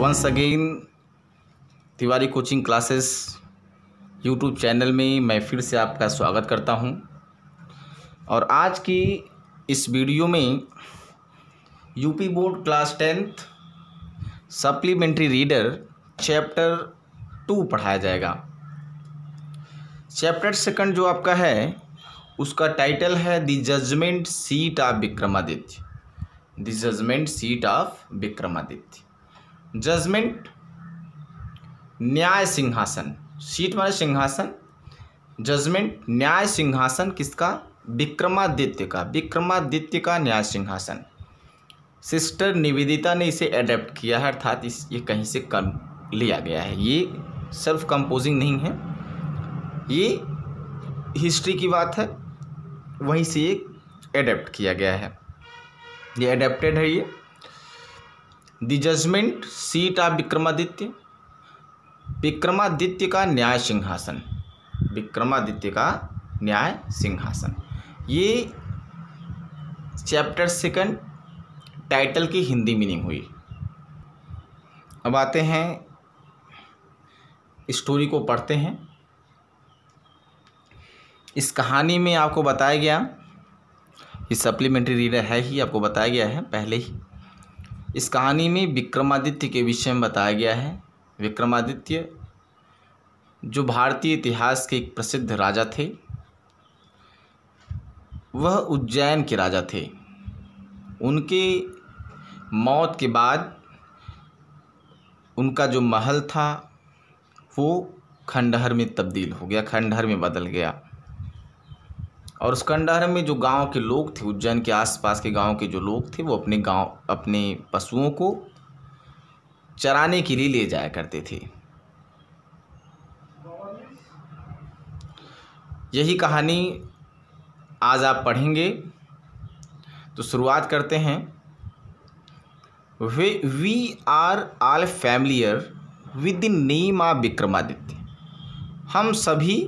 once again Tiwari coaching classes YouTube channel में मैं फिर से आपका स्वागत करता हूं और आज की इस वीडियो में UP board class tenth supplementary reader chapter two पढ़ाया जाएगा चैप्टर सेकंड जो आपका है उसका टाइटल है the judgement seat of Vikramaditya the judgement seat of Vikramaditya judgement न्याय सिंहासन सीट माने सिंहासन जजमेंट न्याय सिंहासन किसका विक्रमादित्य का विक्रमादित्य का न्याय सिंहासन सिस्टर निवेदिता ने इसे अडेप्ट किया है अर्थात इस ये कहीं से कम लिया गया है ये सेल्फ कंपोजिंग नहीं है ये हिस्ट्री की बात है वहीं से ये अडेप्ट किया गया है ये अडेप्टेड है ये the judgement seat of Vikramaditya Vikramaditya का न्याय सिंहासन विक्रमादित्य का न्याय सिंहासन ये चैप्टर सेकंड टाइटल की हिंदी मीनिंग हुई अब आते हैं स्टोरी को पढ़ते हैं इस कहानी में आपको बताया गया ये सप्लीमेंट्री रीडर है ही आपको बताया गया है पहले ही इस कहानी में विक्रमादित्य के विषय में बताया गया है विक्रमादित्य जो भारतीय इतिहास के एक प्रसिद्ध राजा थे वह उज्जैन के राजा थे उनके मौत के बाद उनका जो महल था वो खंडहर में तब्दील हो गया खंडहर में बदल गया और उस खंडहर में जो गांव के लोग थे उज्जैन के आसपास के गांव के जो लोग थे वो अपने गांव अपने पशुओं को चराने के लिए ले जाया करते थे यही कहानी आज आप पढ़ेंगे तो शुरुआत करते हैं we we are all familiar with the name of Vikramaditya हम सभी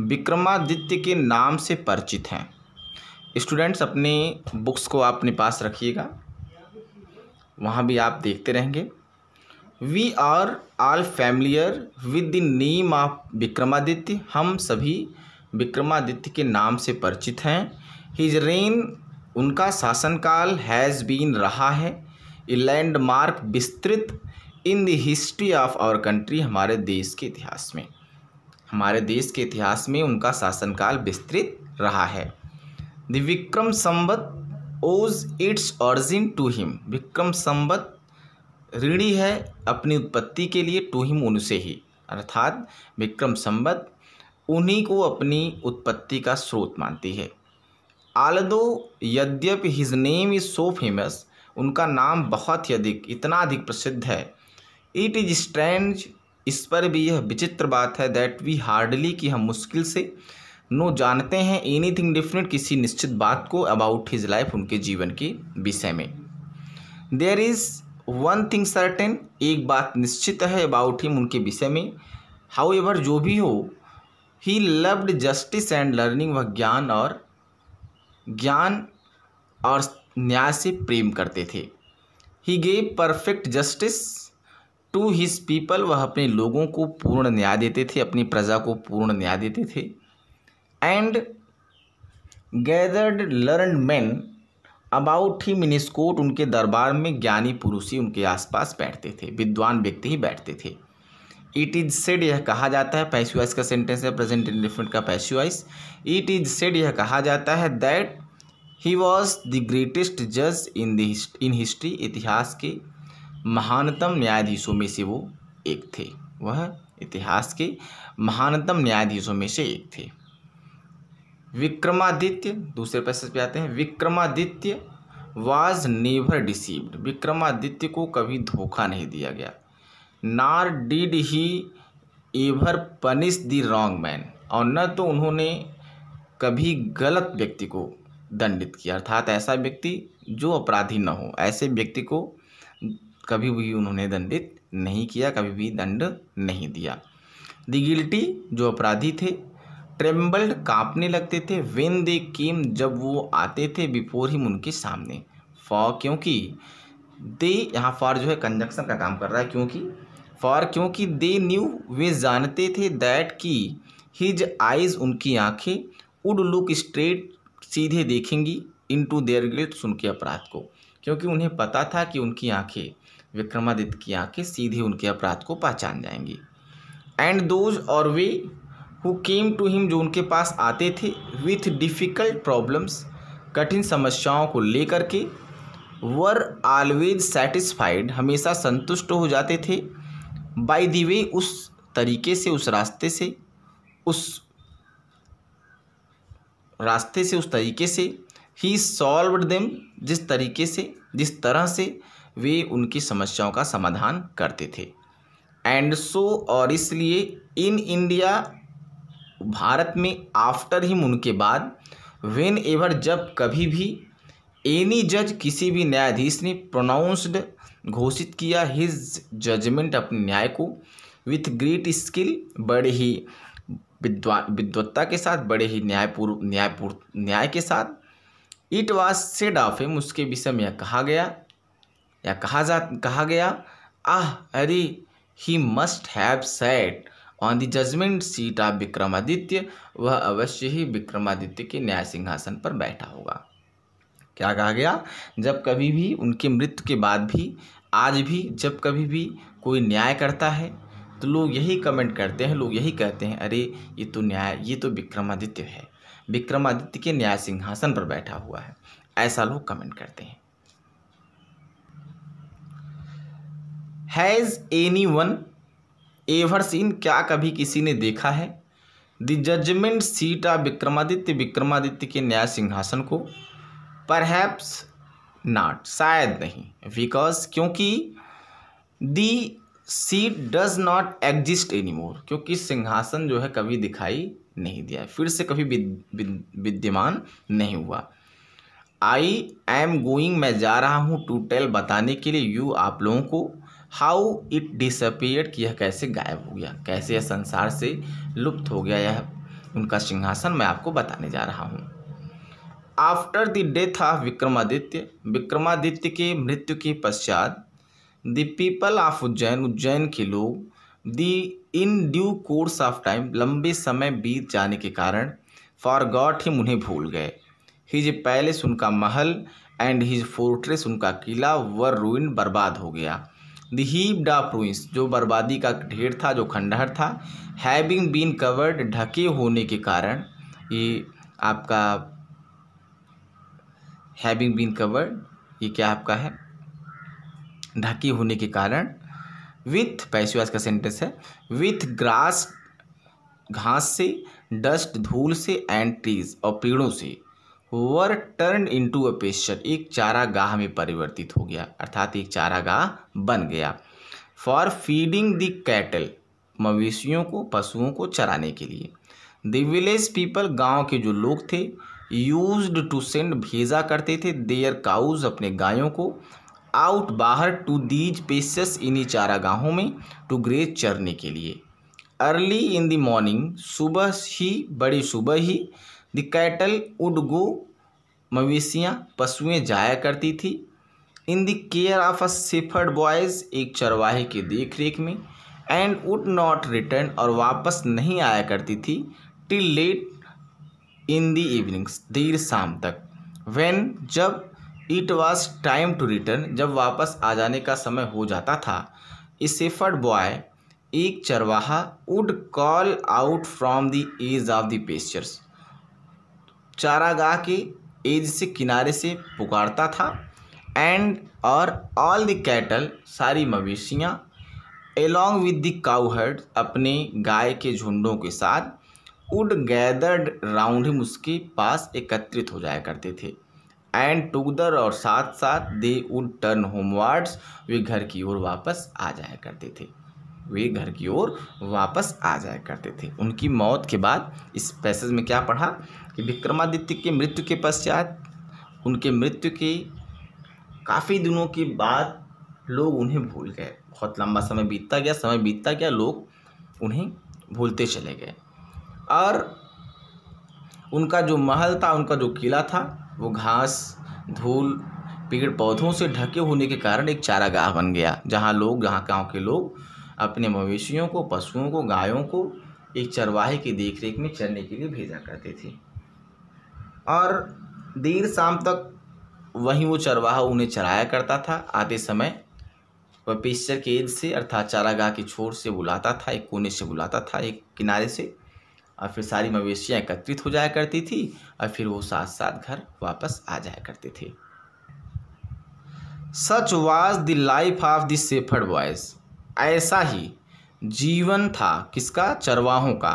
विक्रमादित्य के नाम से परिचित हैं स्टूडेंट्स अपने बुक्स को आप अपने पास रखिएगा वहाँ भी आप देखते रहेंगे we are all familiar with the name of Vikramaditya हम सभी विक्रमादित्य के नाम से परिचित हैं हिज रेन उनका शासनकाल हैज़ बीन रहा है ए लैंडमार्क विस्तृत in the history of our country हमारे देश के इतिहास में हमारे देश के इतिहास में उनका शासनकाल विस्तृत रहा है the Vikram Samvat owes its origin to him Vikram Samvat ऋणी है अपनी उत्पत्ति के लिए टू हिम उनसे ही अर्थात विक्रम संबत उन्हीं को अपनी उत्पत्ति का स्रोत मानती है आलदो यद्यपि his name is so famous उनका नाम बहुत ही अधिक इतना अधिक प्रसिद्ध है इट इज़ स्ट्रेंज इस पर भी यह विचित्र बात है दैट वी हार्डली कि हम मुश्किल से नो जानते हैं एनी थिंग डिफरेंट किसी निश्चित बात को अबाउट हिज लाइफ उनके जीवन के विषय में there is one thing certain एक बात निश्चित है अबाउट हिम उनके विषय में हाउ एवर जो भी हो he loved justice and learning वह ज्ञान और ज्ञान और न्याय से प्रेम करते थे he gave perfect justice to his people वह अपने लोगों को पूर्ण न्याय देते थे अपनी प्रजा को पूर्ण न्याय देते थे and gathered learn man about he मिनिस्कोट उनके दरबार में ज्ञानी पुरुष ही उनके आसपास बैठते थे विद्वान व्यक्ति ही बैठते थे इट इज सेड यह कहा जाता है पैसुआइस का सेंटेंस है प्रेजेंट इन डिफरेंट का पैसुआइस इट इज सेड यह कहा जाता है that he was the greatest जज इन दिस्ट इन हिस्ट्री इतिहास के महानतम न्यायाधीशों में से वो एक थे वह इतिहास के महानतम न्यायाधीशों में से एक थे विक्रमादित्य दूसरे पैसे पे आते हैं Vikramaditya was never deceived Vikramaditya को कभी धोखा नहीं दिया गया nor did he ever punish the wrong man और न तो उन्होंने कभी गलत व्यक्ति को दंडित किया अर्थात ऐसा व्यक्ति जो अपराधी न हो ऐसे व्यक्ति को कभी भी उन्होंने दंडित नहीं किया कभी भी दंड नहीं दिया दिगिल्टी जो अपराधी थे ट्रेम्बल्ड कांपने लगते थे वेन दे केम जब वो आते थे बिफोर हिम उनके सामने फॉर क्योंकि दे यहाँ फॉर जो है कंजक्शन का काम कर रहा है क्योंकि फॉर क्योंकि दे न्यू वे जानते थे दैट की हिज आइज उनकी आँखें उड लुक स्ट्रेट सीधे देखेंगी इन टू देयर गिल्ट उनके अपराध को क्योंकि उन्हें पता था कि उनकी आँखें विक्रमादित्य की आँखें सीधे उनके अपराध को पहचान जाएंगी एंड दोज और वे हु केम टू हिम जो उनके पास आते थे विथ डिफ़िकल्ट प्रॉब्लम्स कठिन समस्याओं को लेकर के वर ऑलवेज सेटिस्फाइड हमेशा संतुष्ट हो जाते थे बाय दी वे उस तरीके से उस रास्ते से उस रास्ते से उस तरीके से ही सॉल्व देम जिस तरीके से जिस तरह से वे उनकी समस्याओं का समाधान करते थे एंड सो so, और इसलिए इन इंडिया भारत में आफ्टर हिम उनके बाद वेन एवर जब कभी भी एनी जज किसी भी न्यायाधीश ने प्रोनाउंस्ड घोषित किया हिज जजमेंट अपने न्याय को विथ ग्रेट स्किल बड़े ही विद्वा विद्वत्ता के साथ बड़े ही न्यायपूर्व न्यायपूर्व न्याय के साथ it was said of him उसके विषय में कहा गया या कहा जा कहा गया आह अरे he must have sat on the judgement seat of Vikramaditya वह अवश्य ही विक्रमादित्य के न्याय सिंहासन पर बैठा होगा क्या कहा गया जब कभी भी उनके मृत्यु के बाद भी आज भी जब कभी भी कोई न्याय करता है तो लोग यही कमेंट करते हैं लोग यही कहते हैं अरे ये तो न्याय ये तो विक्रमादित्य है विक्रमादित्य के न्याय सिंहासन पर बैठा हुआ है ऐसा लोग कमेंट करते हैं has anyone ever seen क्या कभी किसी ने देखा है the judgement seat of Vikramaditya Vikramaditya के न्याय सिंहासन को परहैप्स नॉट शायद नहीं बिकॉज क्योंकि the seat does not exist any more क्योंकि सिंहासन जो है कभी दिखाई नहीं दिया फिर से कभी विद्यमान नहीं हुआ आई एम गोइंग मैं जा रहा हूँ टू टेल बताने के लिए यू आप लोगों को हाउ इट डिसअपियर कि यह कैसे गायब हो गया कैसे यह संसार से लुप्त हो गया यह उनका सिंहासन मैं आपको बताने जा रहा हूँ after the death of Vikramaditya Vikramaditya के मृत्यु के पश्चात the people of Ujjain Ujjain के लोग the in due course of time लंबे समय बीत जाने के कारण फॉर गॉड हिम उन्हें भूल गए हिज पैलेस उनका महल एंड हिज फोर्ट्रेस उनका किला व रूइन बर्बाद हो गया डा प्रोइंस जो बर्बादी का ढेर था जो खंडहर था हैविंग बीन कवर्ड ढके होने के कारण ये आपका हैविंग बीन कवर्ड ये क्या आपका है ढके होने के कारण विथ पैसवास का सेंटेंस है विथ ग्रास घास से डस्ट धूल से एंड ट्रीज और पेड़ों से were turn into a pasture एक चारागाह में परिवर्तित हो गया अर्थात एक चारागाह बन गया फॉर फीडिंग द कैटल मवेशियों को पशुओं को चराने के लिए द विलेज पीपल गांव के जो लोग थे यूज टू सेंड भेजा करते थे देयर काउज अपने गायों को आउट बाहर टू दीज पेसेस इन्हीं चारागाहों में टू ग्रेज चरने के लिए अर्ली इन द मॉर्निंग सुबह ही बड़ी सुबह ही द कैटल वुड गो मवेशियाँ पशुएँ जाया करती थी in the care of a shepherd boys एक चरवाहे की देख रेख में एंड वुड नॉट रिटर्न और वापस नहीं आया करती थी till late in the evenings देर शाम तक वैन जब it was time to return जब वापस आ जाने का समय हो जाता था सेफर्ड बॉय एक चरवाहा would call out from the edge of the pastures चारागाह के एज से किनारे से पुकारता था एंड और ऑल द कैटल सारी मवेशियाँ एलोंग विद द काउहर्ड अपने गाय के झुंडों के साथ उड गैदर्ड राउंड हिम उसके पास एकत्रित हो जाया करते थे एंड टूगदर और साथ साथ दे वुड टर्न होमवर्ड्स वे घर की ओर वापस आ जाया करते थे वे घर की ओर वापस आ जाया करते थे उनकी मौत के बाद इस पैसेज में क्या पढ़ा कि विक्रमादित्य के मृत्यु के पश्चात उनके मृत्यु के काफ़ी दिनों के बाद लोग उन्हें भूल गए बहुत लंबा समय बीतता गया समय बीतता गया लोग उन्हें भूलते चले गए और उनका जो महल था उनका जो किला था वो घास धूल पेड़ पौधों से ढके होने के कारण एक चारागाह बन गया जहाँ लोग जहाँ गाँव के लोग अपने मवेशियों को पशुओं को गायों को एक चरवाहे की देखरेख में चलने के लिए भेजा करते थे और देर शाम तक वहीं वो चरवाहा उन्हें चराया करता था आते समय वह पेशर के एज से अर्थात चारागाह के छोर से बुलाता था एक कोने से बुलाता था एक किनारे से और फिर सारी मवेशियाँ एकत्रित हो जाया करती थी और फिर वो साथ साथ घर वापस आ जाया करते थे such was the life of the shepherd boys ऐसा ही जीवन था किसका चरवाहों का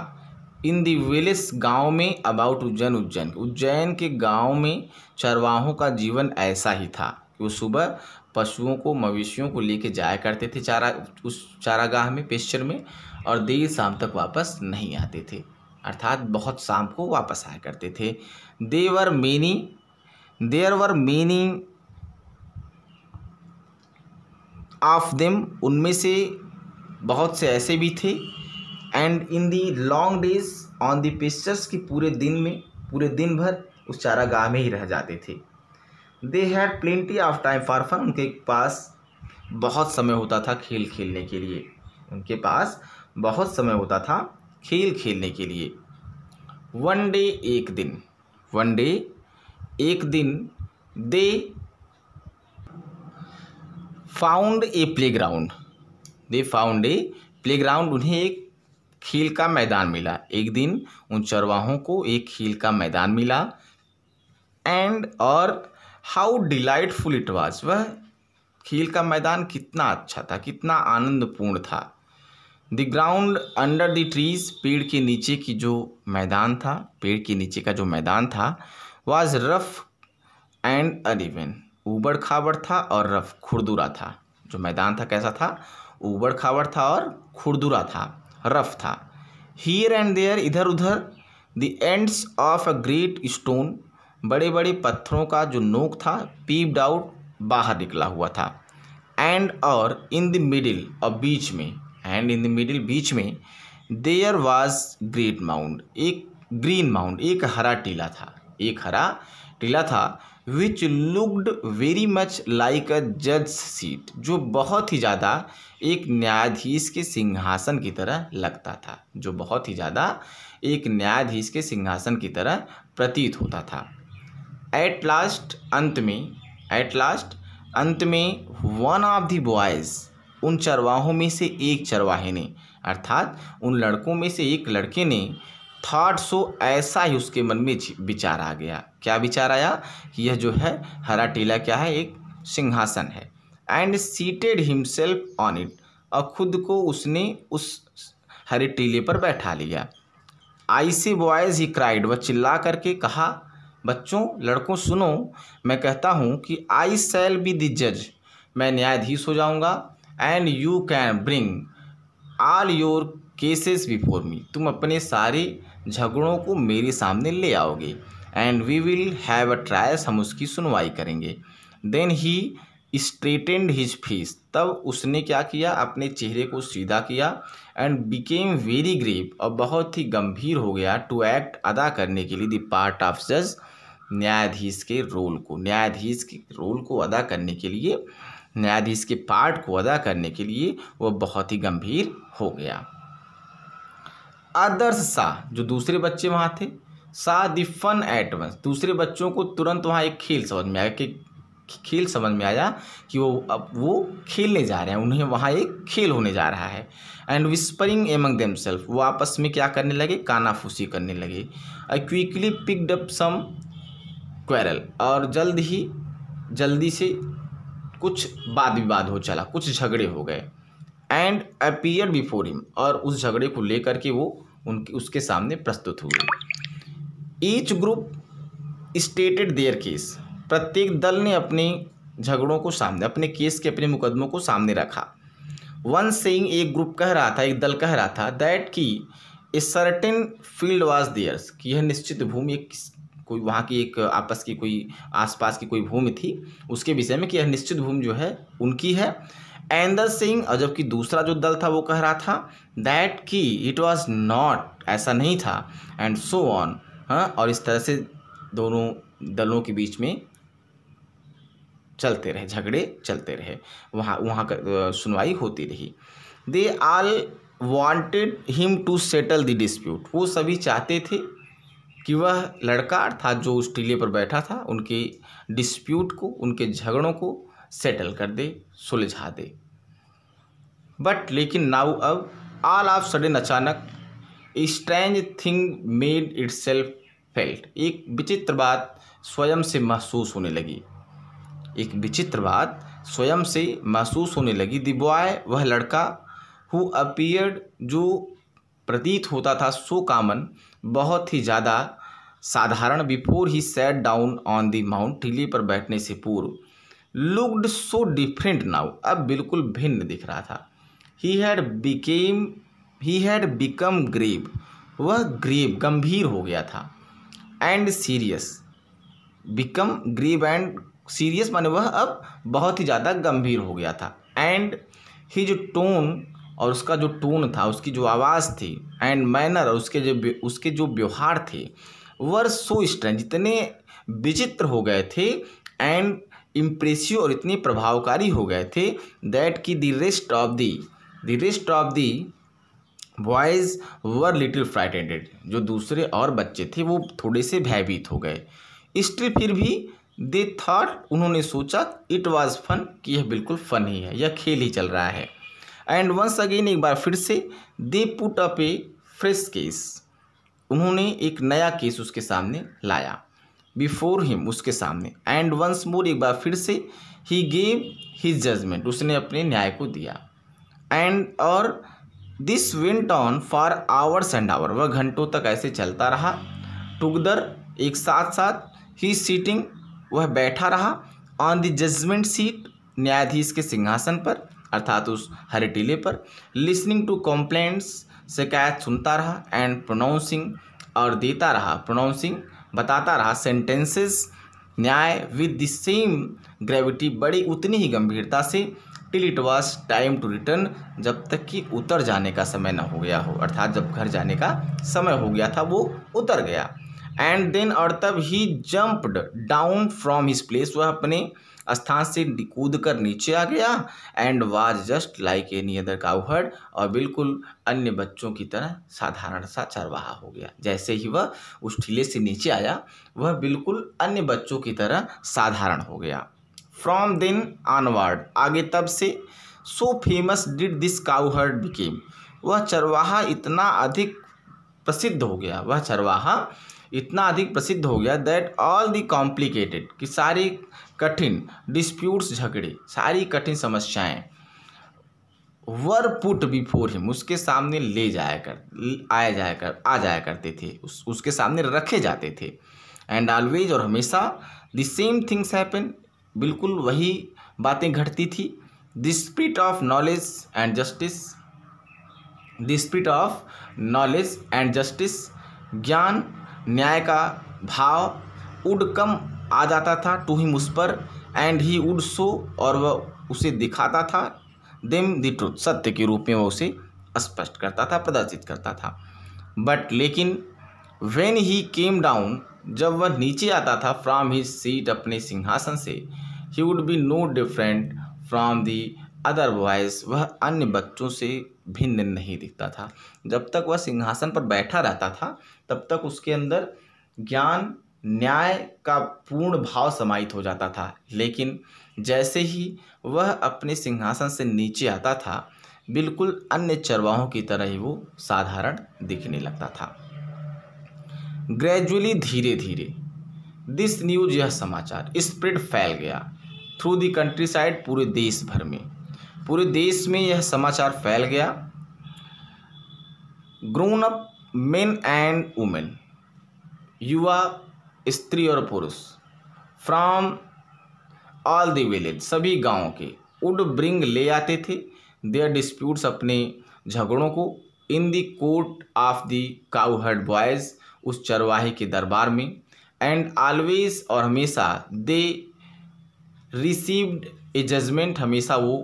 इन दी विलेस गांव में अबाउट उज्जैन उज्जैन उज्जैन के गांव में चरवाहों का जीवन ऐसा ही था कि वो सुबह पशुओं को मवेशियों को लेके जाया करते थे चारा उस चारागाह में पेस्चर में और देर शाम तक वापस नहीं आते थे अर्थात बहुत शाम को वापस आया करते थे there were many there were many of them उनमें से बहुत से ऐसे भी थे and in the long days on the pastures कि पूरे दिन में पूरे दिन भर उस चारागाह में ही रह जाते थे they had plenty of time for fun उनके पास बहुत समय होता था खेल खेलने के लिए उनके पास बहुत समय होता था खेल खेलने के लिए वन डे एक दिन वन डे एक दिन they found a playground they found a playground उन्हें एक खेल का मैदान मिला एक दिन उन चरवाहों को एक खेल का मैदान मिला एंड और हाउ डिलाइटफुल इट वॉज़ वह खेल का मैदान कितना अच्छा था कितना आनंदपूर्ण था the ground under the trees पेड़ के नीचे की जो मैदान था पेड़ के नीचे का जो मैदान था वॉज रफ एंड अनइवन ऊबड़ खाबड़ था और रफ खुरदुरा था जो मैदान था कैसा था ऊबड़ खाबड़ था और खुरदुरा था रफ था हीयर एंड देयर इधर उधर the ends of a great stone बड़े बड़े पत्थरों का जो नोक था पीप्ड आउट बाहर निकला हुआ था एंड और इन द मिडिल और बीच में एंड इन द मिडिल बीच में देयर वाज ग्रेट माउंड एक ग्रीन माउंड एक हरा टीला था एक हरा टीला था which looked very much like a जज सीट जो बहुत ही ज़्यादा एक न्यायाधीश के सिंहासन की तरह लगता था जो बहुत ही ज़्यादा एक न्यायाधीश के सिंहासन की तरह प्रतीत होता था एट लास्ट अंत में एट लास्ट अंत में वन ऑफ द बॉयज़ उन चरवाहों में से एक चरवाहे ने अर्थात उन लड़कों में से एक लड़के ने थाट सो ऐसा ही उसके मन में विचार आ गया क्या विचार आया कि यह जो है हरा टीला क्या है एक सिंहासन है and seated himself on it और खुद को उसने उस हरे टीले पर बैठा लिया आई सी बॉयज़ ही क्राइड वह चिल्ला करके कहा बच्चों लड़कों सुनो मैं कहता हूँ कि आई सेल बी द जज मैं न्यायाधीश हो जाऊँगा and you can bring all your cases before me तुम अपने सारे झगड़ों को मेरे सामने ले आओगे and we will have a trials हम उसकी सुनवाई करेंगे then he straightened his face तब उसने क्या किया अपने चेहरे को सीधा किया एंड बिकेम वेरी ग्रेव और बहुत ही गंभीर हो गया टू एक्ट अदा करने के लिए द पार्ट ऑफ जज न्यायाधीश के रोल को न्यायाधीश के रोल को अदा करने के लिए न्यायाधीश के पार्ट को अदा करने के लिए वह बहुत ही गंभीर हो गया अदर्स सा जो दूसरे बच्चे वहाँ थे सा दी फन एट वंस दूसरे बच्चों को तुरंत वहाँ एक खेल समझ में आया कि खेल समझ में आया कि वो अब वो खेलने जा रहे हैं उन्हें वहाँ एक खेल होने जा रहा है and whispering among themselves वो आपस में क्या करने लगे कानाफूसी करने लगे I quickly picked up some quarrel और जल्द ही जल्दी से कुछ वाद विवाद हो चला कुछ झगड़े हो गए एंड अपियर बिफोर हिम और उस झगड़े को लेकर के वो उनके उसके सामने प्रस्तुत हुए each group stated their case प्रत्येक दल ने अपने झगड़ों को सामने अपने केस के अपने मुकदमों को सामने रखा वन सेइंग एक ग्रुप कह रहा था एक दल कह रहा था दैट कि a certain field was theirs कि यह निश्चित भूमि एक कोई वहाँ की एक आपस की कोई आसपास की कोई भूमि थी उसके विषय में कि यह निश्चित भूमि जो है उनकी है एंदर सिंह और जबकि दूसरा जो दल था वो कह रहा था दैट कि इट वाज नॉट ऐसा नहीं था एंड सो ऑन हाँ और इस तरह से दोनों दलों के बीच में चलते रहे झगड़े चलते रहे वहाँ वहाँ का सुनवाई होती रही they all wanted him to settle the dispute वो सभी चाहते थे कि वह लड़का अर्थात जो उस टीले पर बैठा था उनके डिस्प्यूट को उनके झगड़ों को सेटल कर दे सुलझा दे बट लेकिन नाउ अब आल ऑफ सडन अचानक strange thing made itself felt एक विचित्र बात स्वयं से महसूस होने लगी एक विचित्र बात स्वयं से महसूस होने लगी दि बॉय वह लड़का हु अपीयर्ड जो प्रतीत होता था सो कामन बहुत ही ज़्यादा साधारण before he sat down on the mound टीले पर बैठने से पूर्व लुकड सो डिफरेंट नाउ अब बिल्कुल भिन्न दिख रहा था he had became he had become grave वह ग्रेव गंभीर हो गया था and serious become grave and serious माने वह अब बहुत ही ज़्यादा गंभीर हो गया था एंड ही जो टोन और उसका जो टोन था उसकी जो आवाज़ थी एंड मैनर और उसके जो उसके जो व्यवहार थे वर सो स्ट्रेंज इतने विचित्र हो गए थे एंड इम्प्रेसिव और इतने प्रभावकारी हो गए थे दैट की the rest of the the rest of the boys were little frightened जो दूसरे और बच्चे थे वो थोड़े से भयभीत हो गए स्ट्री फिर भी दे थॉट उन्होंने सोचा इट वॉज़ फन कि यह बिल्कुल फन ही है यह खेल ही चल रहा है एंड वंस अगेन एक बार फिर से they put up a fresh case उन्होंने एक नया केस उसके सामने लाया बिफोर हिम उसके सामने एंड वंस मोर एक बार फिर से ही गेव हिज जजमेंट उसने अपने न्याय को दिया एंड और this went on for hours and hour वह घंटों तक ऐसे चलता रहा टुगदर एक साथ साथ ही सीटिंग वह बैठा रहा ऑन द जजमेंट सीट न्यायाधीश के सिंहासन पर अर्थात उस हरे टीले पर लिसनिंग टू कॉम्प्लेंट्स शिकायत सुनता रहा एंड प्रोनाउंसिंग और देता रहा प्रोनाउंसिंग बताता रहा सेंटेंसेस न्याय विद द सेम ग्रेविटी बड़ी उतनी ही गंभीरता से till it was time to return जब तक कि उतर जाने का समय ना हो गया हो अर्थात जब घर जाने का समय हो गया था वो उतर गया एंड देन और तब he jumped down from his place वह अपने स्थान से कूद कर नीचे आ गया and was just like any other cowherd और बिल्कुल अन्य बच्चों की तरह साधारण सा चरवाहा हो गया जैसे ही वह उस ठीले से नीचे आया वह बिल्कुल अन्य बच्चों की तरह साधारण हो गया फ्रॉम दिन ऑनवर्ड आगे तब से so famous did this cowherd became वह चरवाहा इतना अधिक प्रसिद्ध हो गया वह चरवाहा इतना अधिक प्रसिद्ध हो गया दैट ऑल दी कॉम्प्लिकेटेड कि सारी कठिन डिस्प्यूट्स झगड़े सारी कठिन समस्याएं वर पुट बिफोर हिम उसके सामने ले जाया कर आया जाया कर आ जाया करते थे उस, उसके सामने रखे जाते थे एंड ऑलवेज और हमेशा द सेम थिंग्स हैपन बिल्कुल वही बातें घटती थी the spirit of knowledge and justice the spirit of knowledge and justice ज्ञान न्याय का भाव उड कम आ जाता था टू हिम उस पर एंड ही उड शो और वह उसे दिखाता था देम द सत्य के रूप में वह उसे स्पष्ट करता था प्रदर्शित करता था बट लेकिन वेन ही केम डाउन जब वह नीचे आता था फ्राम हिज सीट अपने सिंहासन से he would be no different from the otherwise वह अन्य बच्चों से भिन्न नहीं दिखता था जब तक वह सिंहासन पर बैठा रहता था तब तक उसके अंदर ज्ञान न्याय का पूर्ण भाव समाहित हो जाता था लेकिन जैसे ही वह अपने सिंहासन से नीचे आता था बिल्कुल अन्य चरवाहों की तरह ही वो साधारण दिखने लगता था ग्रेजुअली धीरे धीरे दिस न्यूज यह समाचार स्प्रेड फैल गया थ्रू दी कंट्री साइड पूरे देश भर में पूरे देश में यह समाचार फैल गया grown up men and women युवा स्त्री और पुरुष फ्रॉम ऑल द विलेज सभी गाँव के वुड ब्रिंग ले आते थे देयर डिस्प्यूट्स अपने झगड़ों को in the court of the cowherd boys उस चरवाहे के दरबार में एंड ऑलवेज और हमेशा दे रिसीव्ड ए जजमेंट हमेशा वो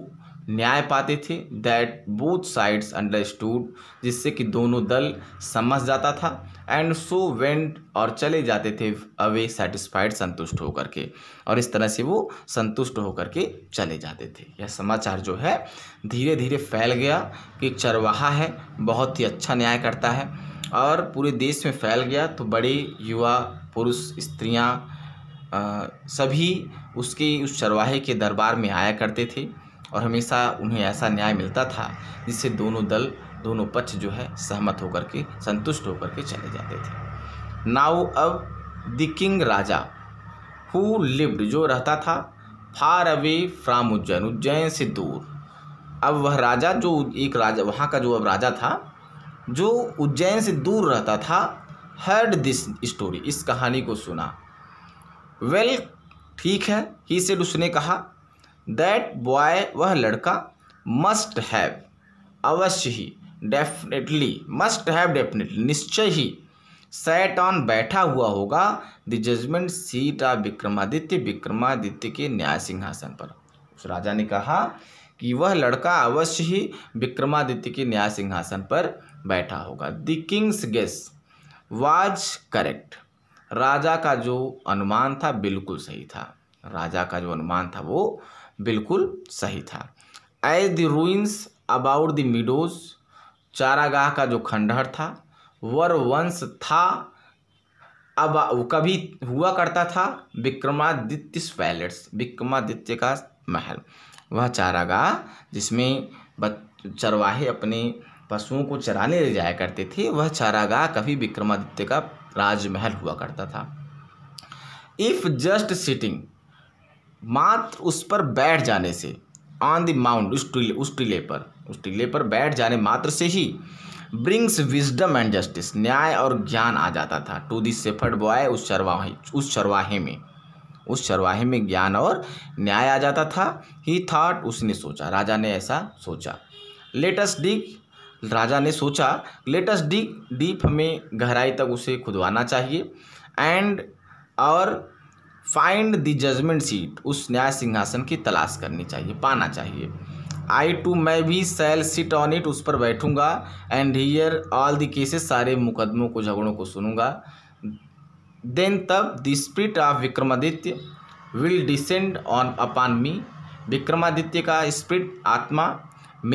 न्याय पाते थे दैट बोथ साइड्स अंडरस्टूड जिससे कि दोनों दल समझ जाता था एंड सो वेंट और चले जाते थे अवे सेटिस्फाइड संतुष्ट होकर के और इस तरह से वो संतुष्ट होकर के चले जाते थे यह समाचार जो है धीरे धीरे फैल गया कि चरवाहा है बहुत ही अच्छा न्याय करता है और पूरे देश में फैल गया तो बड़े युवा पुरुष स्त्रियाँ सभी उसके उस चरवाहे के दरबार में आया करते थे और हमेशा उन्हें ऐसा न्याय मिलता था जिससे दोनों दल दोनों पक्ष जो है सहमत होकर के संतुष्ट होकर के चले जाते थे नाउ अब द किंग राजा हु लिव्ड जो रहता था far away from Ujjain Ujjain से दूर अब वह राजा जो एक राजा वहाँ का जो अब राजा था जो उज्जैन से दूर रहता था हर्ड दिस स्टोरी इस कहानी को सुना वेल well, ठीक है ही सेड उसने कहा दैट बॉय वह लड़का मस्ट हैव अवश्य ही डेफिनेटली मस्ट हैव डेफिनेटली निश्चय ही सेट ऑन बैठा हुआ होगा the judgement seat of Vikramaditya Vikramaditya के न्याय सिंहासन पर उस राजा ने कहा कि वह लड़का अवश्य ही विक्रमादित्य के न्याय सिंहासन पर बैठा होगा the king's guess was correct राजा का जो अनुमान था बिल्कुल सही था राजा का जो अनुमान था वो बिल्कुल सही था as the ruins about the meadows चारागाह का जो खंडहर था वर वंश था अब कभी हुआ करता था विक्रमादित्य पैलेट्स विक्रमादित्य का महल वह चारागाह जिसमें चरवाहे अपने पशुओं को चराने ले जाया करते थे वह चारागाह कभी विक्रमादित्य का राजमहल हुआ करता था इफ़ जस्ट सिटिंग मात्र उस पर बैठ जाने से ऑन द माउंट उस टीले उस टीले पर उस टीले पर बैठ जाने मात्र से ही ब्रिंग्स विजडम एंड जस्टिस न्याय और ज्ञान आ जाता था टू दिस सेफर्ड बॉय उस चरवाहे उस चरवाहे में उस चरवाहे में ज्ञान और न्याय आ जाता था ही थाट उसने सोचा राजा ने ऐसा सोचा लेटेस्ट डिग राजा ने सोचा लेटेस्ट डिग डीप हमें गहराई तक उसे खुदवाना चाहिए एंड और फाइंड द जजमेंट सीट उस न्याय सिंहासन की तलाश करनी चाहिए पाना चाहिए आई टू मैं भी सेल सिट ऑन इट उस पर बैठूंगा and hear all the cases सारे मुकदमों को झगड़ों को सुनूंगा देन तब the spirit of Vikramaditya will descend on upon me Vikramaditya का स्प्रिट आत्मा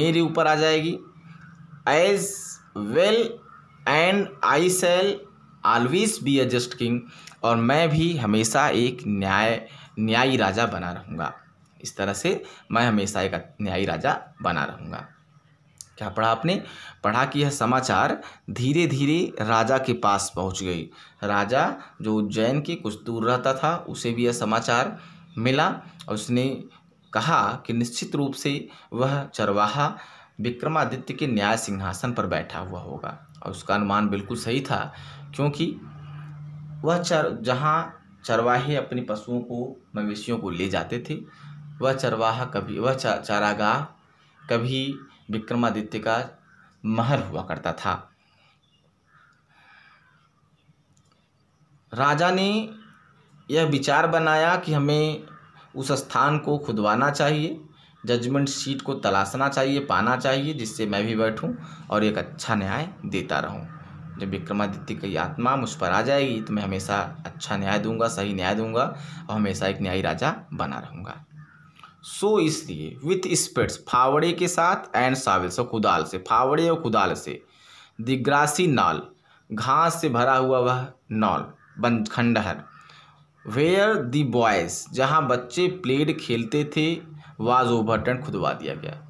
मेरे ऊपर आ जाएगी as well and I shall always be a just king और मैं भी हमेशा एक न्याय न्यायी राजा बना रहूँगा इस तरह से मैं हमेशा एक न्यायी राजा बना रहूँगा क्या पढ़ा आपने पढ़ा कि यह समाचार धीरे धीरे राजा के पास पहुँच गई राजा जो उज्जैन के कुछ दूर रहता था उसे भी यह समाचार मिला और उसने कहा कि निश्चित रूप से वह चरवाहा विक्रमादित्य के न्याय सिंहासन पर बैठा हुआ होगा और उसका अनुमान बिल्कुल सही था क्योंकि वह चर जहाँ चरवाहे अपने पशुओं को मवेशियों को ले जाते थे वह चरवाहा कभी वह चा, चारागाह कभी विक्रमादित्य का महल हुआ करता था राजा ने यह विचार बनाया कि हमें उस स्थान को खुदवाना चाहिए जजमेंट सीट को तलाशना चाहिए पाना चाहिए जिससे मैं भी बैठूं और एक अच्छा न्याय देता रहूं जब विक्रमादित्य की आत्मा मुझ पर आ जाएगी तो मैं हमेशा अच्छा न्याय दूंगा सही न्याय दूंगा और हमेशा एक न्यायी राजा बना रहूँगा सो इसलिए विथ स्पेट्स फावड़े के साथ एंड साविल से कुदाल से फावड़े और कुदाल से दिग्रासी नाल घास से भरा हुआ वह नॉल बन खंडहर वेयर दी बॉयज़ जहाँ बच्चे प्लेड खेलते थे वाज ओवरटर्न खुदवा दिया गया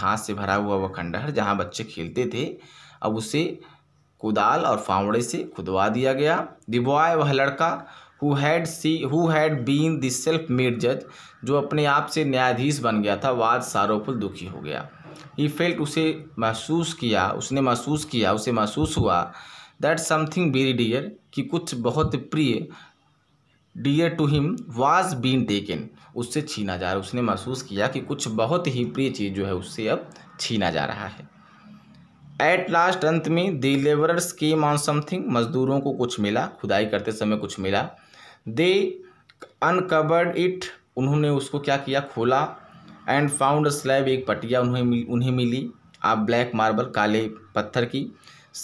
घास से भरा हुआ वह खंडहर जहाँ बच्चे खेलते थे अब उसे कुदाल और फावड़े से खुदवा दिया गया द बॉय वह लड़का हु हैड सी who had been the self made जज जो अपने आप से न्यायाधीश बन गया था वाद सारोपुल दुखी हो गया ही फेल्ट उसे महसूस किया उसने महसूस किया उसे महसूस हुआ दैट समथिंग वेरी डियर कि कुछ बहुत प्रिय dear to him was been taken उससे छीना जा रहा है उसने महसूस किया कि कुछ बहुत ही प्रिय चीज़ जो है उससे अब छीना जा रहा है एट लास्ट अंत में the labourers came on something मजदूरों को कुछ मिला खुदाई करते समय कुछ मिला दे अनकवर्ड इट उन्होंने उसको क्या किया खोला एंड फाउंड स्लैब एक पटिया उन्हें मिल, उन्हें मिली आप ब्लैक मार्बल काले पत्थर की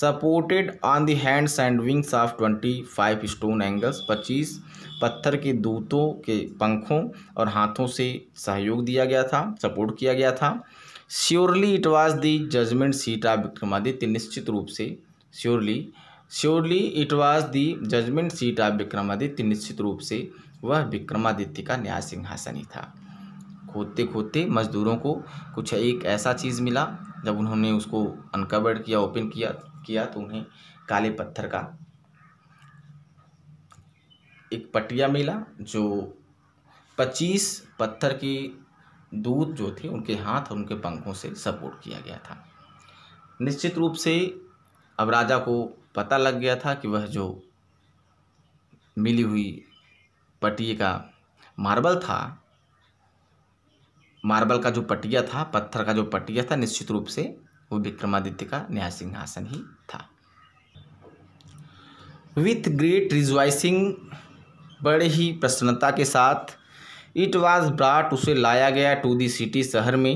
supported on the hands and wings of twenty five stone angels पच्चीस पत्थर के दूतों के पंखों और हाथों से सहयोग दिया गया था सपोर्ट किया गया था surely it was the judgement seat of Vikramaditya निश्चित रूप से surely surely it was the judgement seat of Vikramaditya निश्चित रूप से वह विक्रमादित्य का न्याय सिंहासन ही था खोदते खोदते मजदूरों को कुछ एक ऐसा चीज़ मिला जब उन्होंने उसको अनकवर्ड किया ओपन किया किया तो उन्हें काले पत्थर का एक पटिया मिला जो पच्चीस पत्थर की दूत जो थे उनके हाथ और उनके पंखों से सपोर्ट किया गया था निश्चित रूप से अब राजा को पता लग गया था कि वह जो मिली हुई पटिए का मार्बल था मार्बल का जो पटिया था पत्थर का जो पटिया था निश्चित रूप से वो विक्रमादित्य का न्याय सिंहासन ही था विथ ग्रेट रिजवाइसिंग बड़े ही प्रसन्नता के साथ इट वॉज ब्राट उसे लाया गया टू द सिटी शहर में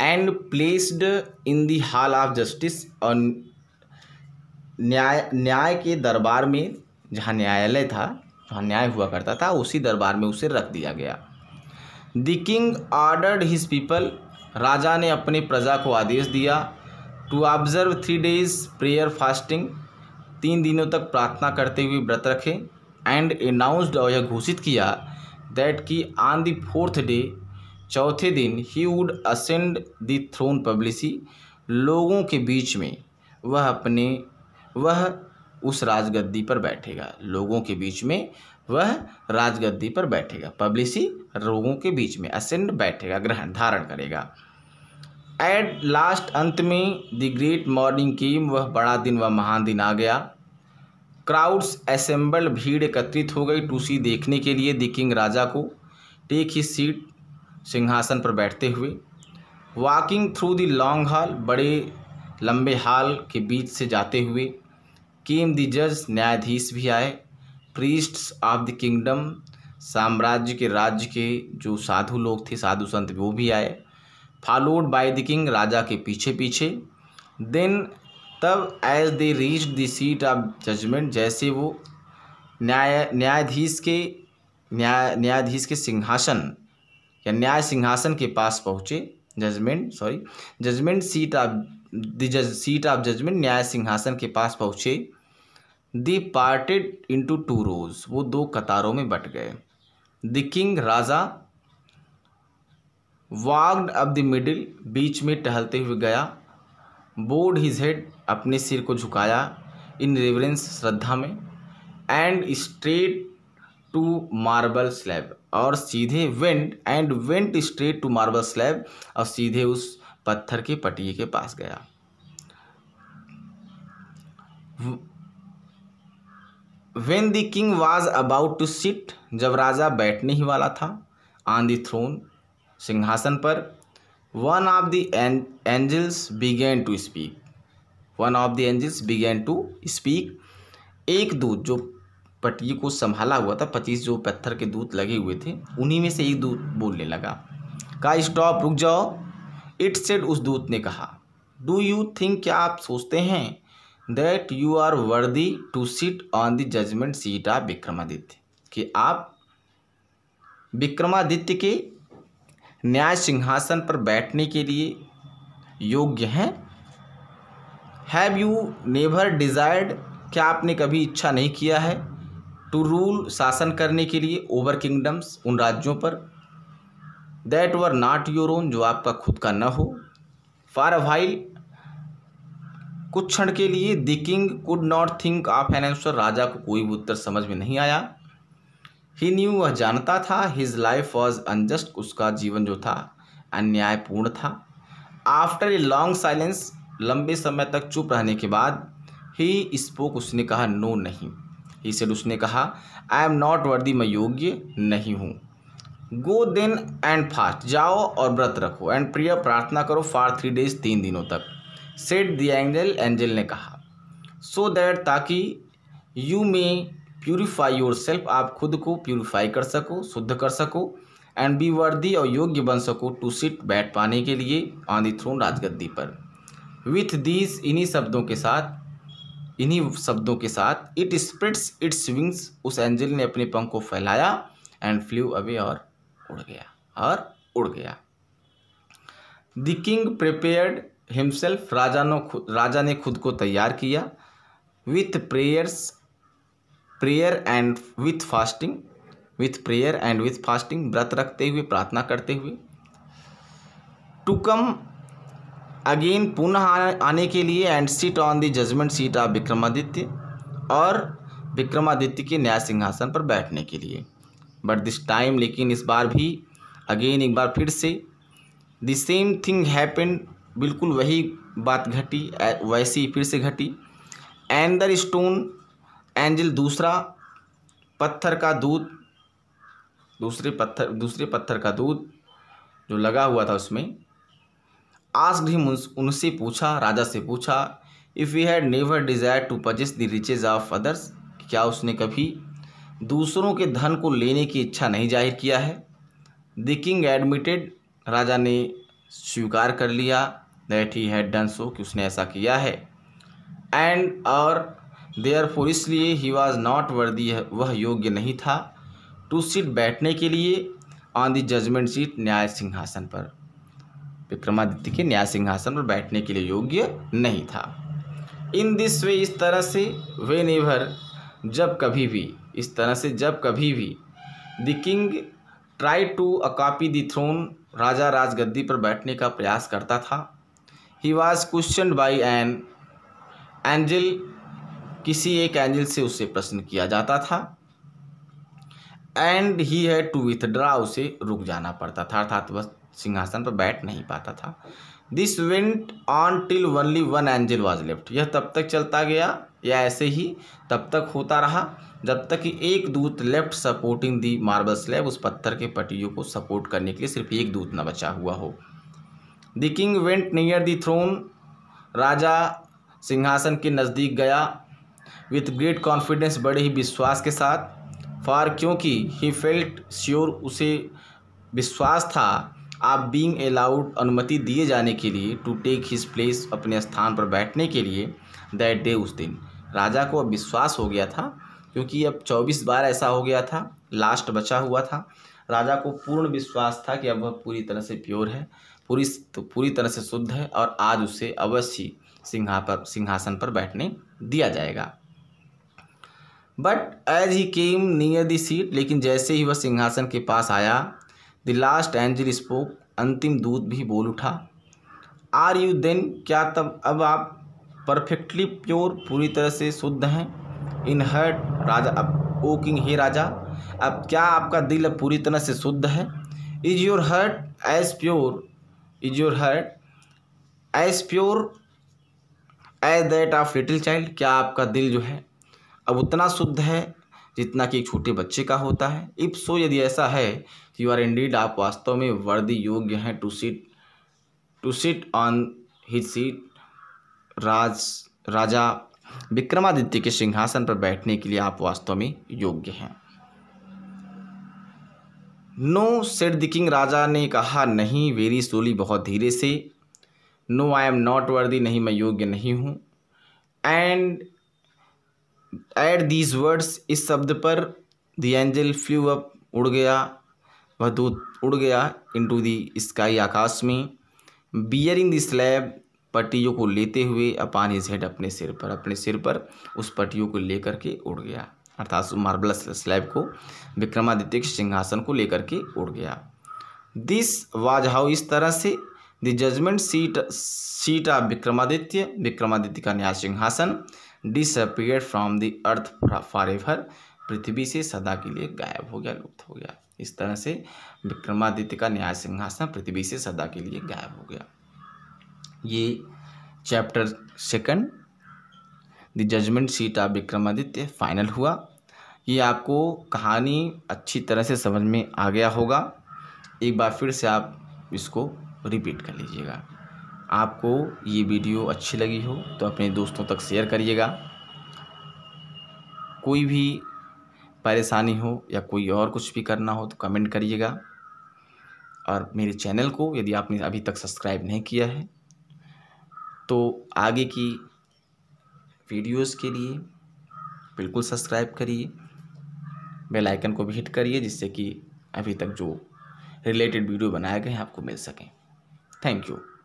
and placed in the hall of justice और न्याय न्याय के दरबार में जहाँ न्यायालय था जहाँ न्याय हुआ करता था उसी दरबार में उसे रख दिया गया the king ordered his people राजा ने अपने प्रजा को आदेश दिया to observe three days prayer fasting तीन दिनों तक प्रार्थना करते हुए व्रत रखें एंड अनाउंसड और यह घोषित किया दैट कि ऑन द फोर्थ डे चौथे दिन he would ascend the throne publicly लोगों के बीच में वह अपने वह उस राजगद्दी पर बैठेगा लोगों के बीच में वह राजगद्दी पर बैठेगा पब्लिसी लोगों के बीच में असेंड बैठेगा ग्रहण धारण करेगा एट लास्ट अंत में द ग्रेट मॉर्निंग कीम वह बड़ा दिन व महान दिन आ गया क्राउड्स असेंबल्ड भीड़ एकत्रित हो गई टूसी देखने के लिए दिकिंग किंग राजा को टेक ही सीट सिंहासन पर बैठते हुए walking through the long hall बड़े लंबे हाल के बीच से जाते हुए केम द जज न्यायाधीश भी आए प्रीस्ट्स ऑफ द किंगडम साम्राज्य के राज्य के जो साधु लोग थे साधु संत वो भी आए फॉलोड बाय द किंग राजा के पीछे पीछे देन तब as they reach the seat of judgement जैसे वो न्याय न्यायाधीश के न्याय न्यायाधीश के सिंहासन या न्याय सिंहासन के पास पहुँचे judgement sorry judgement seat of the जज सीट ऑफ जजमेंट न्याय सिंहासन के पास पहुँचे they parted into two rows वो दो कतारों में बट गए द किंग राजा वाग्ड अब द मिडिल बीच में टहलते हुए गया बोर्ड हिज हेड अपने सिर को झुकाया इन रेवरेंस श्रद्धा में and straight to marble slab और सीधे went and went straight to marble slab और सीधे उस पत्थर के पटिए के पास गया when the king was about to sit जब राजा बैठने ही वाला था ऑन द थ्रोन सिंहासन पर one of the angels began to speak one of the angels began to speak एक दूत जो पटी को संभाला हुआ था पच्चीस जो पत्थर के दूत लगे हुए थे उन्हीं में से एक दूत बोलने लगा का स्टॉप रुक जाओ इट सेड उस दूत ने कहा डू यू थिंक क्या आप सोचते हैं that you are worthy to sit on the judgement seat of Vikramaditya कि आप विक्रमादित्य के न्याय सिंहासन पर बैठने के लिए योग्य हैं हैव यू नेवर डिज़ायर्ड क्या आपने कभी इच्छा नहीं किया है टू रूल शासन करने के लिए ओवर किंगडम्स उन राज्यों पर that were not your own जो आपका खुद का न हो फार अ वाइल कुछ क्षण के लिए the king could not think of an answer राजा को कोई भी उत्तर समझ में नहीं आया ही न्यू वह जानता था हिज लाइफ वॉज अनजस्ट उसका जीवन जो था अन्यायपूर्ण था आफ्टर ए लॉन्ग साइलेंस लंबे समय तक चुप रहने के बाद ही स्पोक उसने कहा नो नहीं ही सेड उसने कहा आई एम नॉट वर्दी मैं योग्य नहीं हूँ गो देन एंड फास्ट जाओ और व्रत रखो एंड प्रिय प्रार्थना करो फार थ्री डेज तीन दिनों तक सेट द एंजल एंजल ने कहा सो so दैट ताकि you may purify yourself आप खुद को प्योरीफाई कर सको शुद्ध कर सको एंड बी वर्दी और योग्य बन सको टू सिट बैठ पाने के लिए ऑन द थ्रोन राजगद्दी पर विथ दीज इन्हीं शब्दों के साथ इन्हीं शब्दों के साथ इट स्प्रिट्स इट्स विंग्स उस एंजल ने अपने पंख को फैलाया एंड फ्लू अवे और उड़ गया और उड़ गया द किंग प्रिपेयर्ड हिमसेल्फ राजा ने राजा ने खुद को तैयार किया with prayers prayer and with fasting with prayer and with fasting व्रत रखते हुए प्रार्थना करते हुए टू कम अगेन पुनः आने के लिए and seat on the judgement seat of Vikramaditya और विक्रमादित्य के न्याय सिंहासन पर बैठने के लिए बट दिस टाइम लेकिन इस बार भी अगेन एक बार फिर से द सेम थिंग हैपन बिल्कुल वही बात घटी वैसी फिर से घटी एंड स्टोन एंजल दूसरा पत्थर का दूध दूसरे पत्थर दूसरे पत्थर का दूध जो लगा हुआ था उसमें आस्क्ड हिम उनसे पूछा राजा से पूछा if you had never desire to possess the riches of others क्या उसने कभी दूसरों के धन को लेने की इच्छा नहीं जाहिर किया है द किंग एडमिटेड राजा ने स्वीकार कर लिया that he had done so कि उसने ऐसा किया है एंड और देयर फोर इसलिए ही वॉज नॉट वर्दी वह योग्य नहीं था टू सीट बैठने के लिए ऑन द जजमेंट सीट न्याय सिंहासन पर विक्रमादित्य के न्याय सिंहासन पर बैठने के लिए योग्य नहीं था इन दिस वे इस तरह से वे निभर जब कभी भी इस तरह से जब कभी भी the king try to occupy the throne राजा राजगद्दी पर बैठने का प्रयास करता था he was question by an angel किसी एक एंजल से उससे प्रश्न किया जाता था and he had to withdraw उसे रुक जाना पड़ता था अर्थात बस सिंहासन पर बैठ नहीं पाता था this went on till only one angel was left यह तब तक चलता गया या ऐसे ही तब तक होता रहा जब तक कि एक दूत left supporting the marble slab उस पत्थर के पटियों को सपोर्ट करने के लिए सिर्फ एक दूत न बचा हुआ हो the king went near the throne राजा सिंहासन के नज़दीक गया विथ ग्रेट कॉन्फिडेंस बड़े ही विश्वास के साथ फॉर क्योंकि ही फेल्ट श्योर उसे विश्वास था आप बींग अलाउड अनुमति दिए जाने के लिए टू टेक हिज प्लेस अपने स्थान पर बैठने के लिए दैट डे उस दिन राजा को अब विश्वास हो गया था क्योंकि अब चौबीस बार ऐसा हो गया था लास्ट बचा हुआ था राजा को पूर्ण विश्वास था कि अब वह पूरी तरह से प्योर है पूरी तो पूरी तरह से शुद्ध है और आज उसे अवश्य सिंहा पर सिंहासन पर बैठने दिया जाएगा but as he came near the seat लेकिन जैसे ही वह सिंहासन के पास आया द लास्ट एंजल स्पोक अंतिम दूत भी बोल उठा आर यू देन क्या तब अब आप परफेक्टली प्योर पूरी तरह से शुद्ध हैं इन हर्ट राजा अब ओ किंग हे राजा अब क्या आपका दिल अब पूरी तरह से शुद्ध है is your heart as pure is your heart as pure as that of little child क्या आपका दिल जो है अब उतना शुद्ध है जितना कि एक छोटे बच्चे का होता है इफ सो यदि ऐसा है यू आर इंडीड आप वास्तव में वर्दी योग्य हैं to seat to seat on his seat राज राजा विक्रमादित्य के सिंहासन पर बैठने के लिए आप वास्तव में योग्य हैं नो सेड द किंग राजा ने कहा नहीं वेरी सोली बहुत धीरे से no I am not worthy नहीं मैं योग्य नहीं हूँ एंड एट दीज वर्ड्स इस शब्द पर द एंजल फ्लू अप उड़ गया वह दूत उड़ गया इंटू दी स्काई आकाश में बियरिंग दी स्लैब पट्टियों को लेते हुए अपान इज हेड अपने सिर पर अपने सिर पर उस पट्टियों को लेकर के उड़ गया अर्थात मार्बल स्लैब को विक्रमादित्य के सिंहासन को लेकर के उड़ गया दिस वाज हाउ इस तरह से the judgement seat seat of Vikramaditya Vikramaditya का न्याय सिंहासन disappear from the earth forever पृथ्वी से सदा के लिए गायब हो गया लुप्त हो गया इस तरह से विक्रमादित्य का न्याय सिंहासन पृथ्वी से सदा के लिए गायब हो गया ये chapter second the judgement seat of Vikramaditya final हुआ ये आपको कहानी अच्छी तरह से समझ में आ गया होगा एक बार फिर से आप इसको रिपीट कर लीजिएगा आपको ये वीडियो अच्छी लगी हो तो अपने दोस्तों तक शेयर करिएगा कोई भी परेशानी हो या कोई और कुछ भी करना हो तो कमेंट करिएगा और मेरे चैनल को यदि आपने अभी तक सब्सक्राइब नहीं किया है तो आगे की वीडियोस के लिए बिल्कुल सब्सक्राइब करिए बेल आइकन को भी हिट करिए जिससे कि अभी तक जो रिलेटेड वीडियो बनाए गए हैं आपको मिल सकें थैंक यू